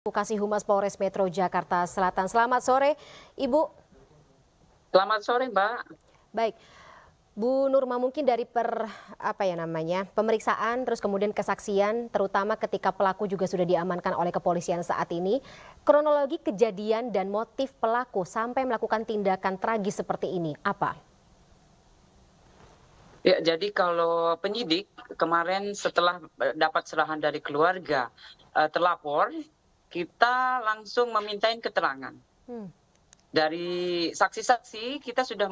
Kasih Humas Polres Metro Jakarta Selatan. Selamat sore, Ibu. Selamat sore, Mbak. Baik. Bu Nurma mungkin dari per apa ya namanya pemeriksaan terus kemudian kesaksian terutama ketika pelaku juga sudah diamankan oleh kepolisian saat ini kronologi kejadian dan motif pelaku sampai melakukan tindakan tragis seperti ini apa? Ya, jadi kalau penyidik kemarin setelah dapat serahan dari keluarga eh, terlapor kita langsung memintain keterangan. Hmm. Dari saksi-saksi kita sudah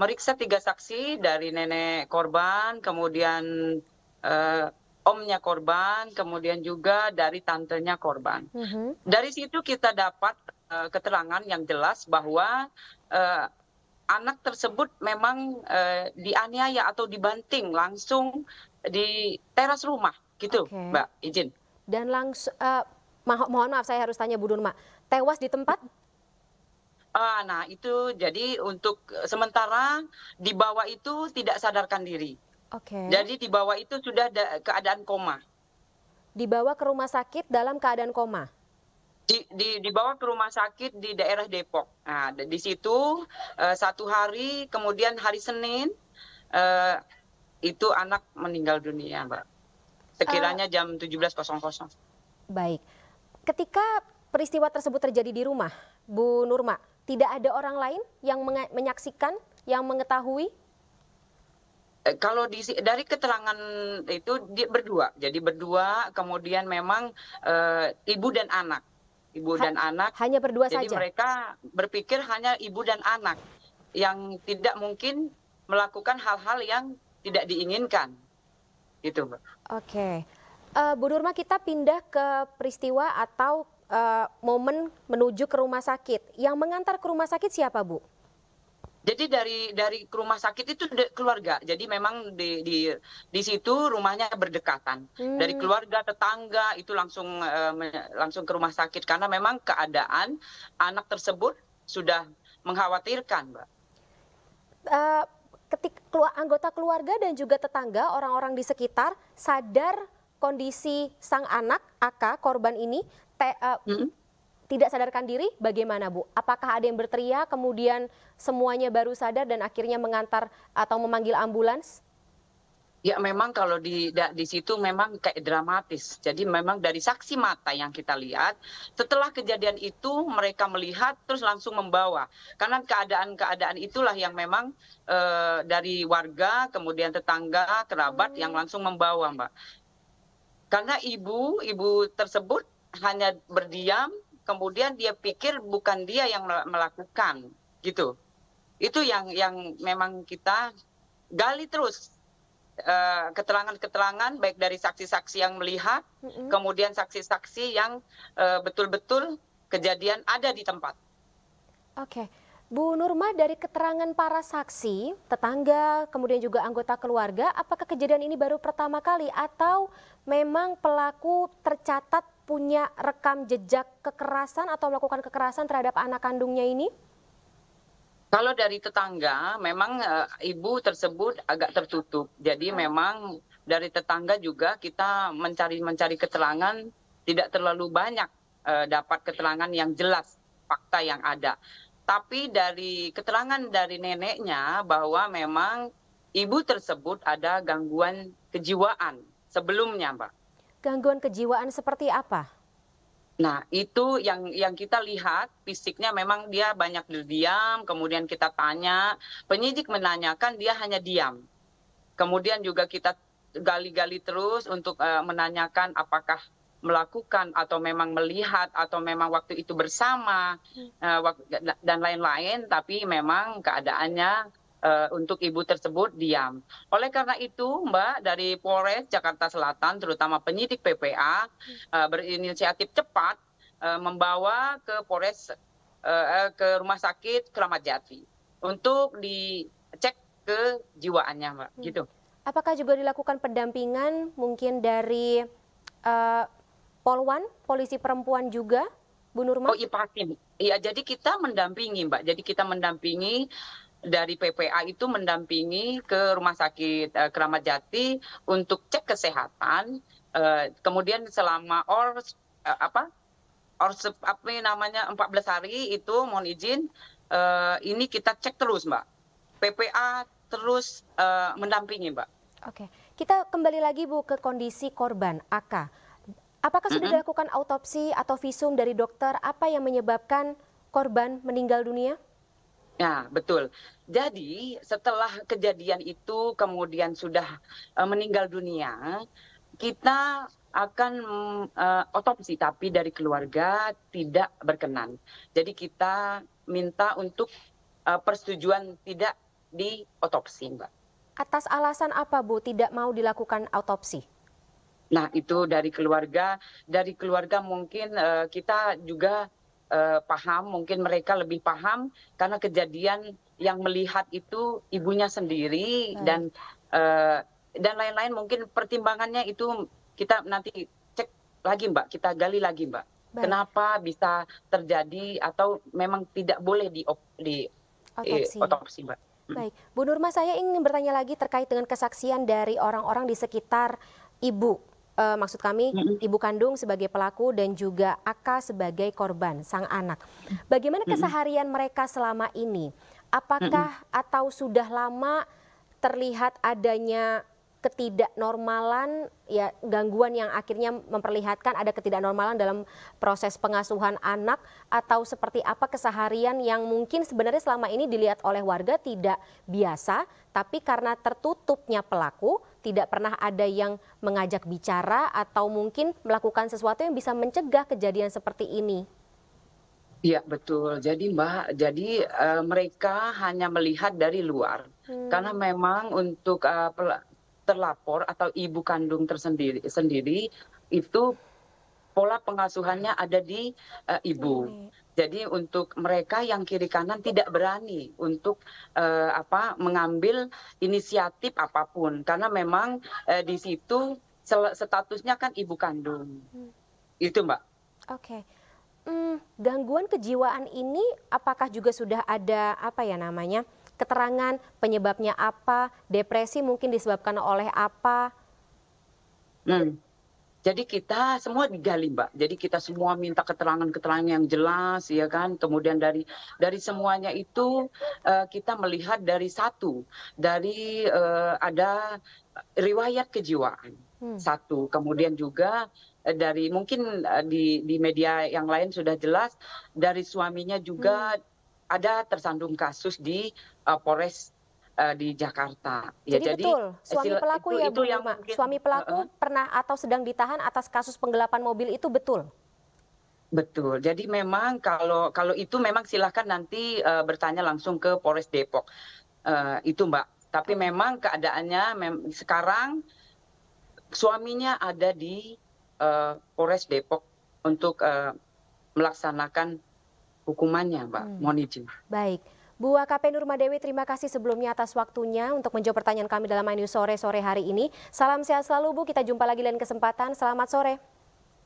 meriksa tiga saksi dari nenek korban, kemudian eh, omnya korban, kemudian juga dari tantenya korban. -hmm. Dari situ kita dapat uh, keterangan yang jelas bahwa uh, anak tersebut memang uh, dianiaya atau dibanting langsung di teras rumah, gitu, okay. Mbak. Izin. Dan langsung uh, mohon maaf saya harus tanya Bu Nurma, tewas di tempat? Ah, nah itu jadi untuk eh, sementara di bawah itu tidak sadarkan diri. Oke. Okay. Jadi di bawah itu sudah da keadaan koma. Dibawa ke rumah sakit dalam keadaan koma. Di, di dibawa ke rumah sakit di daerah Depok. Nah, di situ uh, satu hari kemudian hari Senin uh, itu anak meninggal dunia, Mbak. Sekiranya uh, jam 17.00. Baik ketika peristiwa tersebut terjadi di rumah, Bu Nurma, tidak ada orang lain yang menyaksikan, yang mengetahui? Eh, kalau di, dari keterangan itu dia berdua, jadi berdua, kemudian memang e, ibu dan anak, ibu ha, dan anak. Hanya berdua jadi saja. Jadi mereka berpikir hanya ibu dan anak yang tidak mungkin melakukan hal-hal yang tidak diinginkan, gitu. Oke uh, Bu Nurma kita pindah ke peristiwa atau uh, momen menuju ke rumah sakit. Yang mengantar ke rumah sakit siapa Bu? Jadi dari dari rumah sakit itu de, keluarga. Jadi memang di di di situ rumahnya berdekatan. Hmm. Dari keluarga tetangga itu langsung uh, langsung ke rumah sakit karena memang keadaan anak tersebut sudah mengkhawatirkan, Mbak. Uh, ketik anggota keluarga dan juga tetangga orang-orang di sekitar sadar kondisi sang anak AK korban ini te, uh, hmm? tidak sadarkan diri bagaimana Bu? Apakah ada yang berteriak kemudian semuanya baru sadar dan akhirnya mengantar atau memanggil ambulans? Ya memang kalau di da, di situ memang kayak dramatis. Jadi memang dari saksi mata yang kita lihat, setelah kejadian itu mereka melihat terus langsung membawa. Karena keadaan-keadaan itulah yang memang e, dari warga, kemudian tetangga, kerabat hmm. yang langsung membawa, Mbak karena ibu ibu tersebut hanya berdiam kemudian dia pikir bukan dia yang melakukan gitu itu yang yang memang kita gali terus eh, keterangan-keterangan baik dari saksi-saksi yang melihat mm-hmm. kemudian saksi-saksi yang betul eh, betul-betul kejadian ada di tempat. Oke. Okay. Bu Nurma, dari keterangan para saksi, tetangga, kemudian juga anggota keluarga, apakah kejadian ini baru pertama kali atau memang pelaku tercatat punya rekam jejak kekerasan atau melakukan kekerasan terhadap anak kandungnya ini? Kalau dari tetangga, memang e, ibu tersebut agak tertutup. Jadi hmm. memang dari tetangga juga kita mencari mencari keterangan tidak terlalu banyak e, dapat keterangan yang jelas fakta yang ada tapi dari keterangan dari neneknya bahwa memang ibu tersebut ada gangguan kejiwaan sebelumnya, Mbak. Gangguan kejiwaan seperti apa? Nah, itu yang yang kita lihat fisiknya memang dia banyak diam, kemudian kita tanya, penyidik menanyakan dia hanya diam. Kemudian juga kita gali-gali terus untuk uh, menanyakan apakah melakukan atau memang melihat atau memang waktu itu bersama hmm. eh, dan lain-lain tapi memang keadaannya eh, untuk ibu tersebut diam. Oleh karena itu, Mbak dari Polres Jakarta Selatan terutama penyidik PPA hmm. eh, berinisiatif cepat membawa ke Polres ke rumah sakit Keramat Jati untuk dicek kejiwaannya, Mbak. Hmm. Gitu. Apakah juga dilakukan pendampingan mungkin dari uh, Polwan, polisi perempuan juga, Bu Nurma? Oh iya pasti. Iya jadi kita mendampingi Mbak. Jadi kita mendampingi dari PPA itu mendampingi ke rumah sakit eh, Keramat Jati untuk cek kesehatan. Eh, kemudian selama or eh, apa Or apa namanya 14 hari itu mohon izin uh, ini kita cek terus Mbak. PPA terus uh, mendampingi Mbak. Oke. Kita kembali lagi Bu ke kondisi korban AK. Apakah sudah mm-hmm. dilakukan autopsi atau visum dari dokter apa yang menyebabkan korban meninggal dunia? Ya betul. Jadi, setelah kejadian itu kemudian sudah uh, meninggal dunia, kita akan uh, otopsi tapi dari keluarga tidak berkenan. Jadi kita minta untuk uh, persetujuan tidak di otopsi, Mbak. Atas alasan apa, Bu, tidak mau dilakukan autopsi? nah itu dari keluarga dari keluarga mungkin eh, kita juga eh, paham mungkin mereka lebih paham karena kejadian yang melihat itu ibunya sendiri dan eh, dan lain-lain mungkin pertimbangannya itu kita nanti cek lagi mbak kita gali lagi mbak Baik. Kenapa bisa terjadi atau memang tidak boleh di, di otopsi. Eh, otopsi, Mbak? Hmm. Baik, Bu Nurma, saya ingin bertanya lagi terkait dengan kesaksian dari orang-orang di sekitar ibu uh, maksud kami ibu kandung sebagai pelaku dan juga Aka sebagai korban sang anak. Bagaimana keseharian mereka selama ini? Apakah atau sudah lama terlihat adanya ketidaknormalan ya gangguan yang akhirnya memperlihatkan ada ketidaknormalan dalam proses pengasuhan anak atau seperti apa keseharian yang mungkin sebenarnya selama ini dilihat oleh warga tidak biasa tapi karena tertutupnya pelaku tidak pernah ada yang mengajak bicara atau mungkin melakukan sesuatu yang bisa mencegah kejadian seperti ini. Iya betul. Jadi Mbak, jadi uh, mereka hanya melihat dari luar. Hmm. Karena memang untuk uh, terlapor atau ibu kandung tersendiri sendiri itu pola pengasuhannya ada di uh, ibu. Iya. Jadi untuk mereka yang kiri kanan tidak berani untuk uh, apa mengambil inisiatif apapun karena memang uh, di situ statusnya kan ibu kandung. Hmm. Itu Mbak. Oke. Okay. Hmm, gangguan kejiwaan ini apakah juga sudah ada apa ya namanya? keterangan penyebabnya apa, depresi mungkin disebabkan oleh apa? Hmm. Jadi kita semua digali, Mbak. Jadi kita semua minta keterangan-keterangan yang jelas, ya kan. Kemudian dari dari semuanya itu uh, kita melihat dari satu, dari uh, ada riwayat kejiwaan hmm. satu. Kemudian juga eh, dari mungkin di di media yang lain sudah jelas dari suaminya juga. Hmm ada tersandung kasus di uh, Polres uh, di Jakarta. Ya, jadi, jadi betul, suami pelaku itu, ya Bu mungkin, suami pelaku uh, pernah atau sedang ditahan atas kasus penggelapan mobil itu betul? Betul. Jadi memang kalau kalau itu memang silahkan nanti uh, bertanya langsung ke Polres Depok. Uh, itu Mbak. Tapi memang keadaannya mem sekarang suaminya ada di uh, Polres Depok untuk uh, melaksanakan hukumannya, Mbak. Hmm. Mohon izin. Baik. Bu AKP Nurma Dewi, terima kasih sebelumnya atas waktunya untuk menjawab pertanyaan kami dalam My Sore sore hari ini. Salam sehat selalu Bu, kita jumpa lagi lain kesempatan. Selamat sore.